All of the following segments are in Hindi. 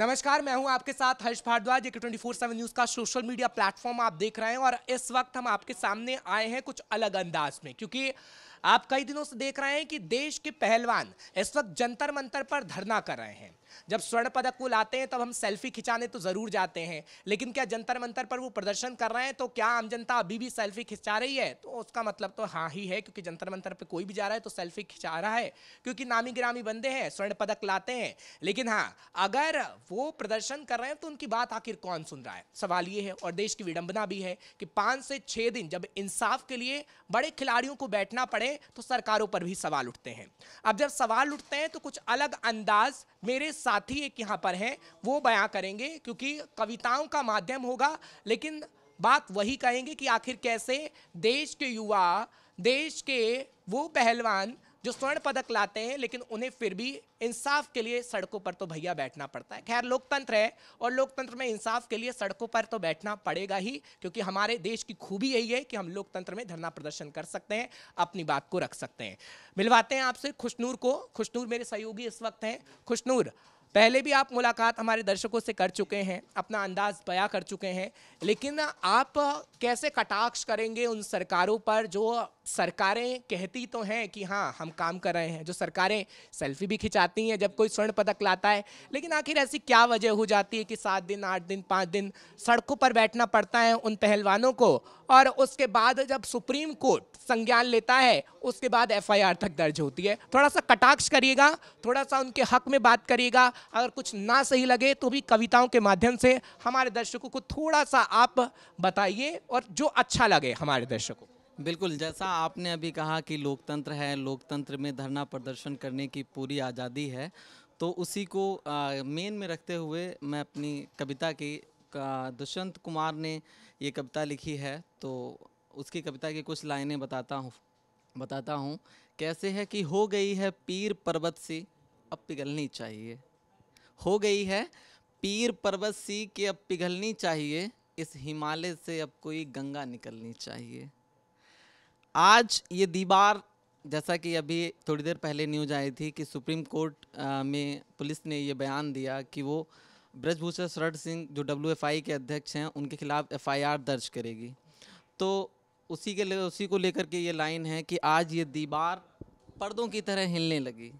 नमस्कार मैं हूं आपके साथ हर्ष भारद्वाज एक ट्वेंटी फोर सेवन न्यूज़ का सोशल मीडिया प्लेटफॉर्म आप देख रहे हैं और इस वक्त हम आपके सामने आए हैं कुछ अलग अंदाज में क्योंकि आप कई दिनों से देख रहे हैं कि देश के पहलवान इस वक्त जंतर मंतर पर धरना कर रहे हैं जब स्वर्ण पदक को लाते हैं तब हम सेल्फी खिंचाने तो ज़रूर जाते हैं लेकिन क्या जंतर मंतर पर वो प्रदर्शन कर रहे हैं तो क्या आम जनता अभी भी सेल्फी खिंचा रही है तो उसका मतलब तो हाँ ही है क्योंकि जंतर मंतर पर कोई भी जा रहा है तो सेल्फी खिंचा रहा है क्योंकि नामी गिरामी बंदे हैं स्वर्ण पदक लाते हैं लेकिन हाँ अगर वो प्रदर्शन कर रहे हैं तो उनकी बात आखिर कौन सुन रहा है सवाल ये है और देश की विडंबना भी है कि पाँच से छः दिन जब इंसाफ के लिए बड़े खिलाड़ियों को बैठना पड़े हैं तो सरकारों पर भी सवाल उठते हैं अब जब सवाल उठते हैं तो कुछ अलग अंदाज मेरे साथी एक यहाँ पर हैं वो बयां करेंगे क्योंकि कविताओं का माध्यम होगा लेकिन बात वही कहेंगे कि आखिर कैसे देश के युवा देश के वो पहलवान जो स्वर्ण पदक लाते हैं लेकिन उन्हें फिर भी इंसाफ के लिए सड़कों पर तो भैया बैठना पड़ता है खैर लोकतंत्र है और लोकतंत्र में इंसाफ के लिए सड़कों पर तो बैठना पड़ेगा ही क्योंकि हमारे देश की खूबी यही है कि हम लोकतंत्र में धरना प्रदर्शन कर सकते हैं अपनी बात को रख सकते हैं मिलवाते हैं आपसे खुशनूर को खुशनूर मेरे सहयोगी इस वक्त हैं खुशनूर पहले भी आप मुलाकात हमारे दर्शकों से कर चुके हैं अपना अंदाज बया कर चुके हैं लेकिन आप कैसे कटाक्ष करेंगे उन सरकारों पर जो सरकारें कहती तो हैं कि हाँ हम काम कर रहे हैं जो सरकारें सेल्फी भी खिंचाती हैं जब कोई स्वर्ण पदक लाता है लेकिन आखिर ऐसी क्या वजह हो जाती है कि सात दिन आठ दिन पाँच दिन सड़कों पर बैठना पड़ता है उन पहलवानों को और उसके बाद जब सुप्रीम कोर्ट संज्ञान लेता है उसके बाद एफआईआर तक दर्ज होती है थोड़ा सा कटाक्ष करिएगा थोड़ा सा उनके हक में बात करिएगा अगर कुछ ना सही लगे तो भी कविताओं के माध्यम से हमारे दर्शकों को थोड़ा सा आप बताइए और जो अच्छा लगे हमारे दर्शकों को बिल्कुल जैसा आपने अभी कहा कि लोकतंत्र है लोकतंत्र में धरना प्रदर्शन करने की पूरी आज़ादी है तो उसी को मेन में रखते हुए मैं अपनी कविता की दुष्यंत कुमार ने ये कविता लिखी है तो उसकी कविता की कुछ लाइनें बताता हूँ बताता हूँ कैसे है कि हो गई है पीर पर्वत सी अब पिघलनी चाहिए हो गई है पीर पर्वत सी कि अब पिघलनी चाहिए इस हिमालय से अब कोई गंगा निकलनी चाहिए आज ये दीवार जैसा कि अभी थोड़ी देर पहले न्यूज आई थी कि सुप्रीम कोर्ट में पुलिस ने ये बयान दिया कि वो ब्रजभूषण शरण सिंह जो डब्ल्यू के अध्यक्ष हैं उनके खिलाफ एफ दर्ज करेगी तो उसी के उसी को लेकर के ये लाइन है कि आज ये दीवार पर्दों की तरह हिलने लगी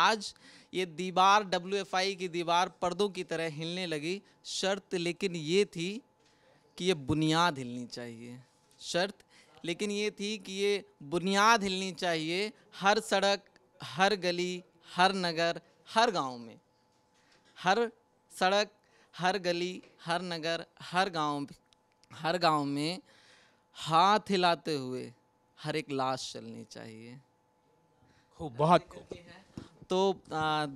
आज ये दीवार डब्ल्यू की दीवार पर्दों की तरह हिलने लगी शर्त लेकिन ये थी कि ये बुनियाद हिलनी चाहिए शर्त लेकिन ये थी कि ये बुनियाद हिलनी चाहिए हर सड़क हर गली हर नगर हर गांव में हर सड़क हर गली हर नगर हर गांव हर गांव में हाथ हिलाते हुए हर एक लाश चलनी चाहिए खूब बहुत तो आ,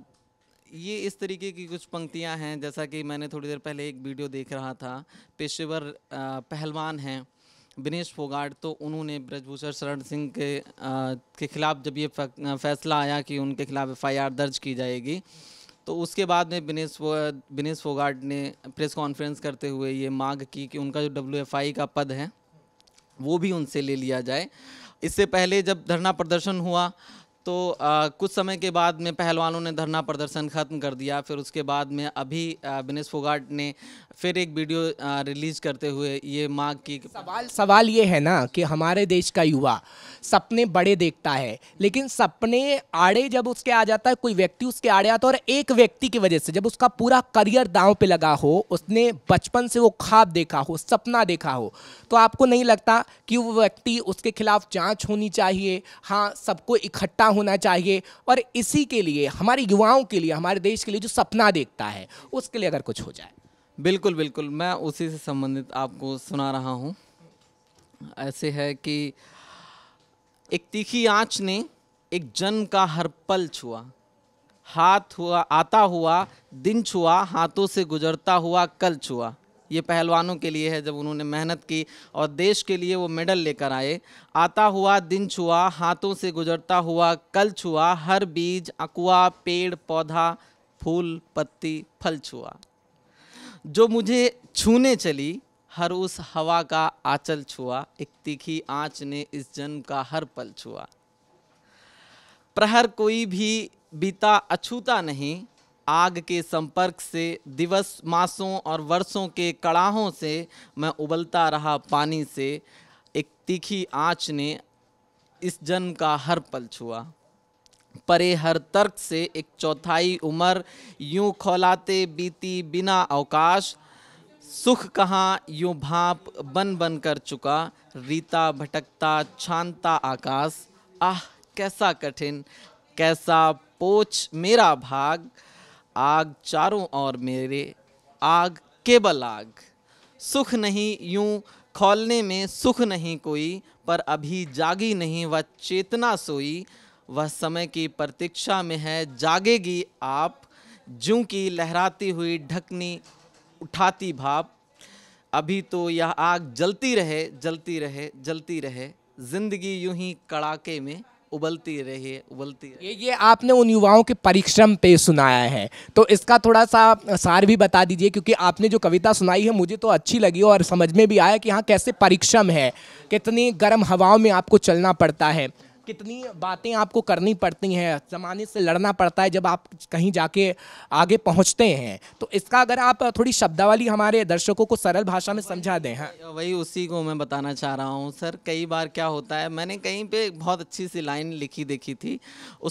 ये इस तरीके की कुछ पंक्तियां हैं जैसा कि मैंने थोड़ी देर पहले एक वीडियो देख रहा था पेशेवर पहलवान हैं विनेश फोगाट तो उन्होंने ब्रजभूषण शरण सिंह के आ, के खिलाफ जब ये फैसला आया कि उनके खिलाफ एफआईआर दर्ज की जाएगी तो उसके बाद में विनेश विनेश फोगाट ने प्रेस कॉन्फ्रेंस करते हुए ये मांग की कि उनका जो डब्ल्यू का पद है वो भी उनसे ले लिया जाए इससे पहले जब धरना प्रदर्शन हुआ तो आ, कुछ समय के बाद में पहलवानों ने धरना प्रदर्शन खत्म कर दिया फिर उसके बाद में अभी विनेश फोगाट ने फिर एक वीडियो रिलीज करते हुए ये माँ की सवाल सवाल ये है ना कि हमारे देश का युवा सपने बड़े देखता है लेकिन सपने आड़े जब उसके आ जाता है कोई व्यक्ति उसके आड़े आता है और एक व्यक्ति की वजह से जब उसका पूरा करियर दांव पे लगा हो उसने बचपन से वो ख्वाब देखा हो सपना देखा हो तो आपको नहीं लगता कि वो व्यक्ति उसके खिलाफ जाँच होनी चाहिए हाँ सबको इकट्ठा होना चाहिए और इसी के लिए हमारे युवाओं के लिए हमारे देश के लिए जो सपना देखता है उसके लिए अगर कुछ हो जाए बिल्कुल बिल्कुल मैं उसी से संबंधित आपको सुना रहा हूँ ऐसे है कि एक तीखी आंच ने एक जन का हर पल छुआ हाथ हुआ आता हुआ दिन छुआ हाथों से गुजरता हुआ कल छुआ ये पहलवानों के लिए है जब उन्होंने मेहनत की और देश के लिए वो मेडल लेकर आए आता हुआ दिन छुआ हाथों से गुजरता हुआ कल छुआ हर बीज अकुआ पेड़ पौधा फूल पत्ती फल छुआ जो मुझे छूने चली हर उस हवा का आंचल छुआ एक तीखी आँच ने इस जन्म का हर पल छुआ प्रहर कोई भी बीता अछूता नहीं आग के संपर्क से दिवस मासों और वर्षों के कड़ाहों से मैं उबलता रहा पानी से एक तीखी आँच ने इस जन्म का हर पल छुआ परे हर तर्क से एक चौथाई उम्र यूं खौलाते बीती बिना अवकाश सुख कहाँ यूं भाप बन बन कर चुका रीता भटकता छानता आकाश आह कैसा कठिन कैसा पोछ मेरा भाग आग चारों और मेरे आग केवल आग सुख नहीं यूं खोलने में सुख नहीं कोई पर अभी जागी नहीं वह चेतना सोई वह समय की प्रतीक्षा में है जागेगी आप जू की लहराती हुई ढकनी उठाती भाप अभी तो यह आग जलती रहे जलती रहे जलती रहे जिंदगी यूं ही कड़ाके में उबलती रहे उबलती रहे। ये ये आपने उन युवाओं के परिश्रम पे सुनाया है तो इसका थोड़ा सा सार भी बता दीजिए क्योंकि आपने जो कविता सुनाई है मुझे तो अच्छी लगी और समझ में भी आया कि हाँ कैसे परिश्रम है कितनी गर्म हवाओं में आपको चलना पड़ता है कितनी बातें आपको करनी पड़ती हैं ज़माने से लड़ना पड़ता है जब आप कहीं जाके आगे पहुंचते हैं तो इसका अगर आप थोड़ी शब्दावली हमारे दर्शकों को सरल भाषा में समझा दें हाँ वही उसी को मैं बताना चाह रहा हूँ सर कई बार क्या होता है मैंने कहीं पे बहुत अच्छी सी लाइन लिखी देखी थी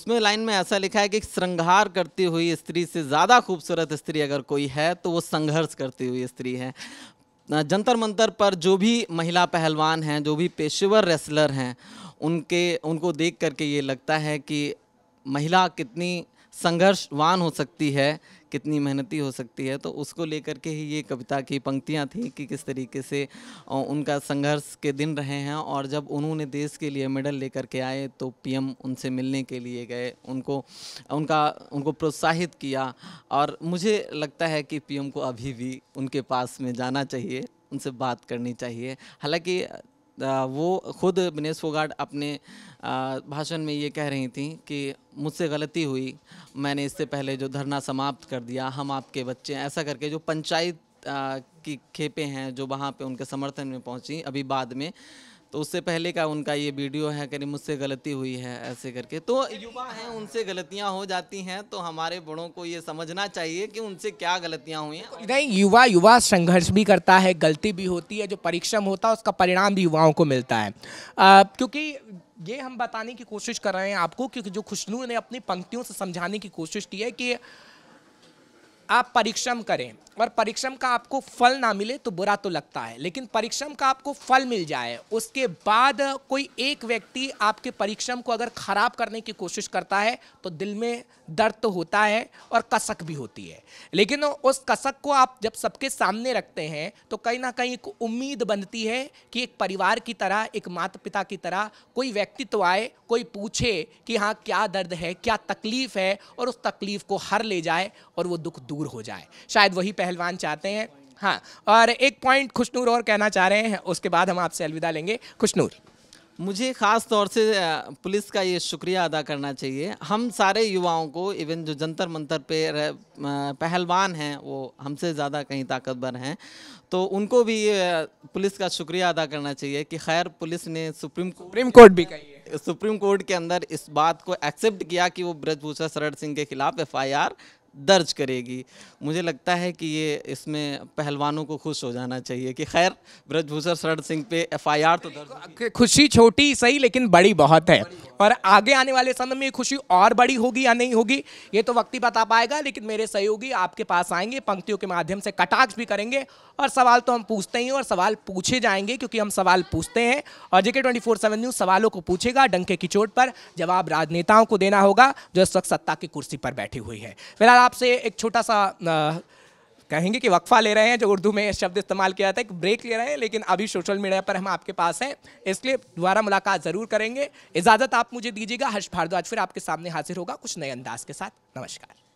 उसमें लाइन में ऐसा लिखा है कि श्रृंगार करती हुई स्त्री से ज़्यादा खूबसूरत स्त्री अगर कोई है तो वो संघर्ष करती हुई स्त्री है जंतर मंतर पर जो भी महिला पहलवान हैं जो भी पेशेवर रेसलर हैं उनके उनको देख करके ये लगता है कि महिला कितनी संघर्षवान हो सकती है कितनी मेहनती हो सकती है तो उसको लेकर के ही ये कविता की पंक्तियाँ थी कि किस तरीके से उनका संघर्ष के दिन रहे हैं और जब उन्होंने देश के लिए मेडल लेकर के आए तो पीएम उनसे मिलने के लिए गए उनको उनका उनको प्रोत्साहित किया और मुझे लगता है कि पीएम को अभी भी उनके पास में जाना चाहिए उनसे बात करनी चाहिए हालांकि वो खुद विनेश फोगाट अपने भाषण में ये कह रही थी कि मुझसे गलती हुई मैंने इससे पहले जो धरना समाप्त कर दिया हम आपके बच्चे ऐसा करके जो पंचायत की खेपें हैं जो वहाँ पे उनके समर्थन में पहुँची अभी बाद में तो उससे पहले का उनका ये वीडियो है करीब मुझसे गलती हुई है ऐसे करके तो युवा हैं उनसे गलतियां हो जाती हैं तो हमारे बड़ों को ये समझना चाहिए कि उनसे क्या गलतियां हुई हैं नहीं युवा युवा संघर्ष भी करता है गलती भी होती है जो परिश्रम होता है उसका परिणाम भी युवाओं को मिलता है आ, क्योंकि ये हम बताने की कोशिश कर रहे हैं आपको क्योंकि जो खुशनू ने अपनी पंक्तियों से समझाने की कोशिश की है कि आप परिश्रम करें और परिश्रम का आपको फल ना मिले तो बुरा तो लगता है लेकिन परिश्रम का आपको फल मिल जाए उसके बाद कोई एक व्यक्ति आपके परिश्रम को अगर ख़राब करने की कोशिश करता है तो दिल में दर्द तो होता है और कसक भी होती है लेकिन उस कसक को आप जब सबके सामने रखते हैं तो कहीं ना कहीं एक उम्मीद बनती है कि एक परिवार की तरह एक माता पिता की तरह कोई व्यक्ति तो आए कोई पूछे कि हाँ क्या दर्द है क्या तकलीफ़ है और उस तकलीफ़ को हर ले जाए और वो दुख दूर दूर हो जाए शायद वही पहलवान चाहते हैं हाँ और एक पॉइंट खुशनूर और कहना चाह रहे हैं उसके बाद हम आपसे अलविदा लेंगे खुशनूर मुझे ख़ास तौर से पुलिस का ये शुक्रिया अदा करना चाहिए हम सारे युवाओं को इवन जो जंतर मंतर पे पहलवान हैं वो हमसे ज़्यादा कहीं ताकतवर हैं तो उनको भी पुलिस का शुक्रिया अदा करना चाहिए कि खैर पुलिस ने सुप्रीम सुप्रीम कोर्ट भी कही है सुप्रीम कोर्ट के अंदर इस बात को एक्सेप्ट किया कि वो ब्रजभूषण शरण सिंह के खिलाफ एफ दर्ज करेगी मुझे लगता है कि ये इसमें पहलवानों को खुश हो जाना चाहिए कि खैर ब्रजभूषण शरण सिंह पे एफआईआर तो दर्ज खुशी छोटी सही लेकिन बड़ी बहुत है और आगे आने वाले समय में खुशी और बड़ी होगी या नहीं होगी ये तो वक्त ही बता पाएगा लेकिन मेरे सहयोगी आपके पास आएंगे पंक्तियों के माध्यम से कटाक्ष भी करेंगे और सवाल तो हम पूछते ही और सवाल पूछे जाएंगे क्योंकि हम सवाल पूछते हैं और JK twenty four seven news सवालों को पूछेगा डंके की चोट पर जवाब राजनेताओं को देना होगा जो इस वक्त सत्ता की कुर्सी पर बैठी हुई है फिलहाल आपसे एक छोटा सा कहेंगे कि वक्फा ले रहे हैं जो उर्दू में शब्द इस्तेमाल किया जाता है एक ब्रेक ले रहे हैं लेकिन अभी सोशल मीडिया पर हम आपके पास हैं इसलिए दोबारा मुलाकात ज़रूर करेंगे इजाज़त आप मुझे दीजिएगा हर्ष भारद्वाज फिर आपके सामने हाजिर होगा कुछ नए अंदाज के साथ नमस्कार